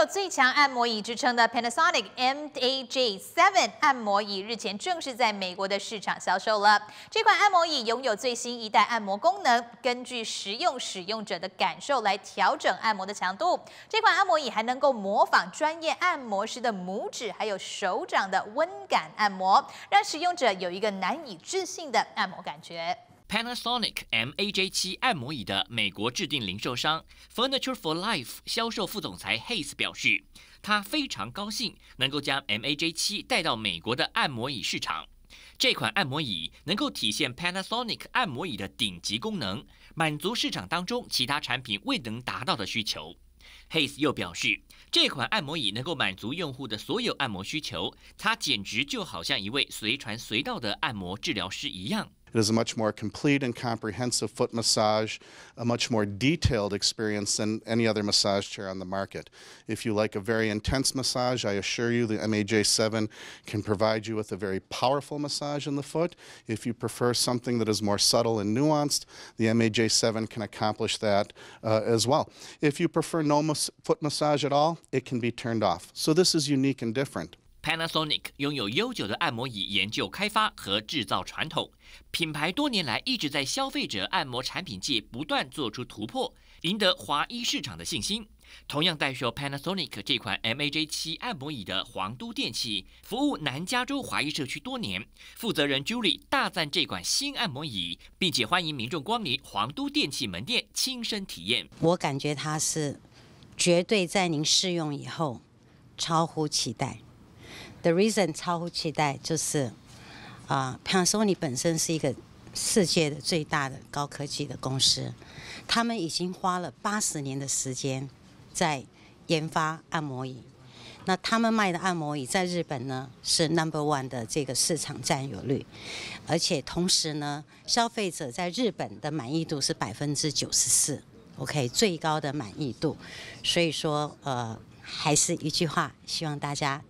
有最强按摩椅之称的 Panasonic M A J Seven 按摩椅日前正式在美国的市场销售了。这款按摩椅拥有最新一代按摩功能，根据实用使用者的感受来调整按摩的强度。这款按摩椅还能够模仿专业按摩师的拇指还有手掌的温感按摩，让使用者有一个难以置信的按摩感觉。Panasonic MAJ 七按摩椅的美国制定零售商 Furniture for Life 销售副总裁 Hayes 表示，他非常高兴能够将 MAJ 七带到美国的按摩椅市场。这款按摩椅能够体现 Panasonic 按摩椅的顶级功能，满足市场当中其他产品未能达到的需求。Hayes 又表示，这款按摩椅能够满足用户的所有按摩需求，它简直就好像一位随传随到的按摩治疗师一样。It is a much more complete and comprehensive foot massage, a much more detailed experience than any other massage chair on the market. If you like a very intense massage, I assure you the MAJ7 can provide you with a very powerful massage in the foot. If you prefer something that is more subtle and nuanced, the MAJ7 can accomplish that uh, as well. If you prefer no mas foot massage at all, it can be turned off. So this is unique and different. Panasonic 拥有悠久的按摩椅研究、开发和制造传统，品牌多年来一直在消费者按摩产品界不断做出突破，赢得华裔市场的信心。同样代售 Panasonic 这款 M A J 七按摩椅的皇都电器，服务南加州华裔社区多年。负责人 Julie 大赞这款新按摩椅，并且欢迎民众光临皇都电器门店亲身体验。我感觉它是绝对在您试用以后超乎期待。The reason 超乎期待就是啊，Panasonic 本身是一个世界的最大的高科技的公司，他们已经花了八十年的时间在研发按摩椅。那他们卖的按摩椅在日本呢是 number one 的这个市场占有率，而且同时呢，消费者在日本的满意度是百分之九十四，OK 最高的满意度。所以说，呃，还是一句话，希望大家。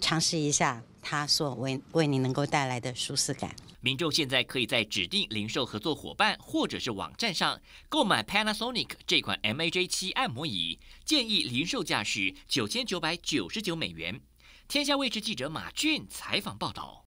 尝试一下它所为为您能够带来的舒适感。民众现在可以在指定零售合作伙伴或者是网站上购买 Panasonic 这款 MAJ 七按摩椅，建议零售价是九千九百九十九美元。天下卫视记者马俊采访报道。